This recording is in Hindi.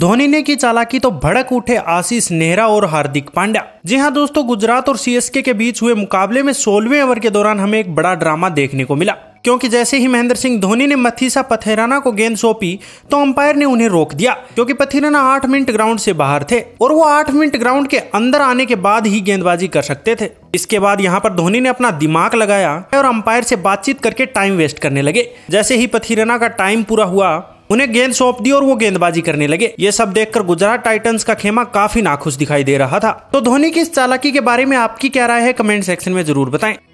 धोनी ने की चालाकी तो भड़क उठे आशीष नेहरा और हार्दिक पांड्या जी हाँ दोस्तों गुजरात और सीएसके के बीच हुए मुकाबले में सोलवे ओवर के दौरान हमें एक बड़ा ड्रामा देखने को मिला क्योंकि जैसे ही महेंद्र सिंह धोनी ने मथीसा पथेराना को गेंद सौंपी तो अंपायर ने उन्हें रोक दिया क्योंकि पथेराना आठ मिनट ग्राउंड से बाहर थे और वो आठ मिनट ग्राउंड के अंदर आने के बाद ही गेंदबाजी कर सकते थे इसके बाद यहाँ पर धोनी ने अपना दिमाग लगाया और अंपायर से बातचीत करके टाइम वेस्ट करने लगे जैसे ही पथिरना का टाइम पूरा हुआ उन्हें गेंद सौंप दी और वो गेंदबाजी करने लगे ये सब देखकर गुजरात टाइटंस का खेमा काफी नाखुश दिखाई दे रहा था तो धोनी की इस चालाकी के बारे में आपकी क्या राय है कमेंट सेक्शन में जरूर बताएं